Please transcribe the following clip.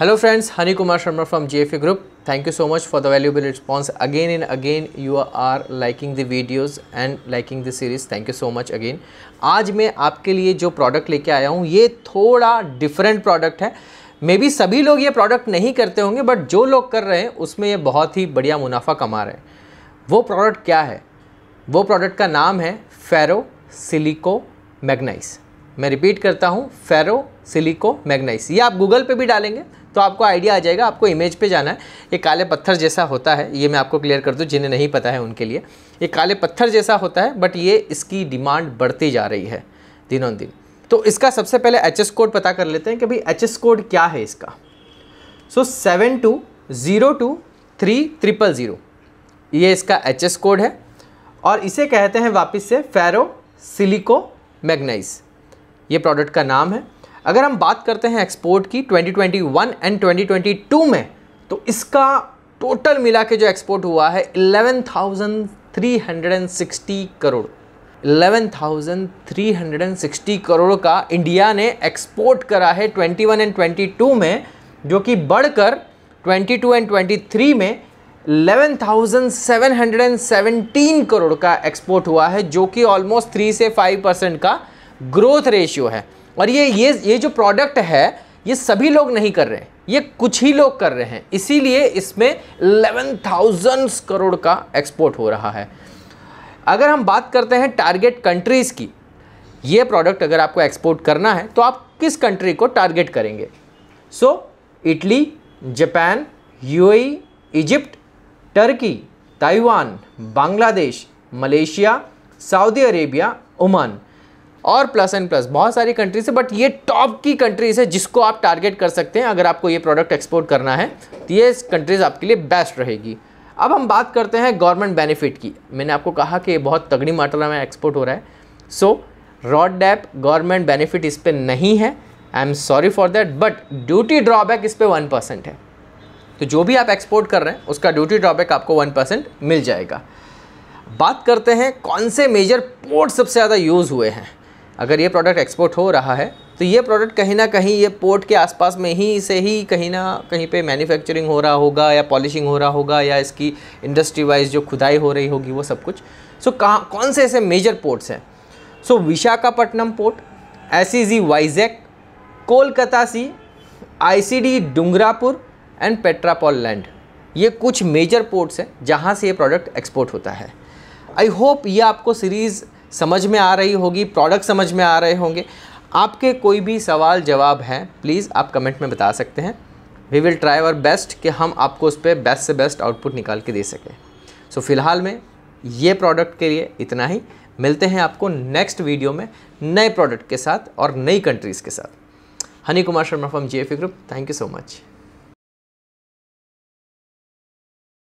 hello friends Honey Kumar Sharma from J F A group thank you so much for the valuable response again and again you are liking the videos and liking the series thank you so much again आज मैं आपके लिए जो product लेके आया हूँ ये थोड़ा डिफरेंट प्रोडक्ट है मे बी सभी लोग ये प्रोडक्ट नहीं करते होंगे बट जो लोग कर रहे हैं उसमें ये बहुत ही बढ़िया मुनाफा कमा रहे हैं वो प्रोडक्ट क्या है वो प्रोडक्ट का नाम है फेरो सिलिको मैगनाइस मैं रिपीट करता हूँ फेरो सिलिको मैगनाइस ये आप गूगल पे भी डालेंगे तो आपको आइडिया आ जाएगा आपको इमेज पे जाना है ये काले पत्थर जैसा होता है ये मैं आपको क्लियर कर दूँ जिन्हें नहीं पता है उनके लिए ये काले पत्थर जैसा होता है बट ये इसकी डिमांड बढ़ती जा रही है दिनों दिन तो इसका सबसे पहले एच कोड पता कर लेते हैं कि भाई एच कोड क्या है इसका so seven two zero two three triple zero ये इसका एच कोड है और इसे कहते हैं वापस से फेरो सिलिको मैगनाइज ये प्रोडक्ट का नाम है अगर हम बात करते हैं एक्सपोर्ट की 2021 एंड 2022 में तो इसका टोटल मिला के जो एक्सपोर्ट हुआ है 11,360 करोड़ 11,360 करोड़ का इंडिया ने एक्सपोर्ट करा है 21 एंड 22 में जो कि बढ़कर 22 एंड 23 में 11,717 करोड़ का एक्सपोर्ट हुआ है जो कि ऑलमोस्ट 3 से 5 परसेंट का ग्रोथ रेशियो है और ये ये ये जो प्रोडक्ट है ये सभी लोग नहीं कर रहे हैं ये कुछ ही लोग कर रहे हैं इसीलिए इसमें थाउजेंड्स करोड़ का एक्सपोर्ट हो रहा है अगर हम बात करते हैं टारगेट कंट्रीज़ की ये प्रोडक्ट अगर आपको एक्सपोर्ट करना है तो आप किस कंट्री को टारगेट करेंगे so Italy Japan UAE, Egypt Turkey Taiwan Bangladesh Malaysia Saudi Arabia Oman और प्लस एंड प्लस बहुत सारी कंट्रीज है बट ये टॉप की कंट्रीज है जिसको आप टारगेट कर सकते हैं अगर आपको ये प्रोडक्ट एक्सपोर्ट करना है तो ये कंट्रीज़ आपके लिए बेस्ट रहेगी अब हम बात करते हैं गवर्नमेंट बेनिफिट की मैंने आपको कहा कि बहुत तगड़ी मात्रा में एक्सपोर्ट हो रहा है so RoDTEP government benefit इस पर नहीं है I am sorry for that but duty drawback इस पर वन परसेंट है तो जो भी आप एक्सपोर्ट कर रहे हैं उसका ड्यूटी ड्रॉबैक आपको वन परसेंट मिल जाएगा बात करते हैं कौन से मेजर पोर्ट सबसे ज़्यादा यूज़ हुए हैं अगर ये प्रोडक्ट एक्सपोर्ट हो रहा है तो ये प्रोडक्ट कहीं ना कहीं ये पोर्ट के आसपास में ही से ही कहीं ना कहीं पे मैन्युफैक्चरिंग हो रहा होगा या पॉलिशिंग हो रहा होगा या इसकी इंडस्ट्री वाइज जो खुदाई हो रही होगी वो सब कुछ सो so, कहाँ कौन से ऐसे मेजर पोर्ट्स हैं सो so, विशाखापट्टनम पोर्ट जी Vizag Kolkata sea ICD Dungarpur and Petrapole land ये कुछ मेजर पोर्ट्स हैं जहाँ से ये प्रोडक्ट एक्सपोर्ट होता है आई होप ये आपको सीरीज़ समझ में आ रही होगी प्रोडक्ट समझ में आ रहे होंगे आपके कोई भी सवाल जवाब हैं प्लीज़ आप कमेंट में बता सकते हैं we will try our best कि हम आपको उस पर बेस्ट से बेस्ट आउटपुट निकाल के दे सकें सो so, फ़िलहाल में ये प्रोडक्ट के लिए इतना ही मिलते हैं आपको नेक्स्ट वीडियो में नए प्रोडक्ट के साथ और नई कंट्रीज़ के साथ Honey Kumar Sharma from G group thank you so much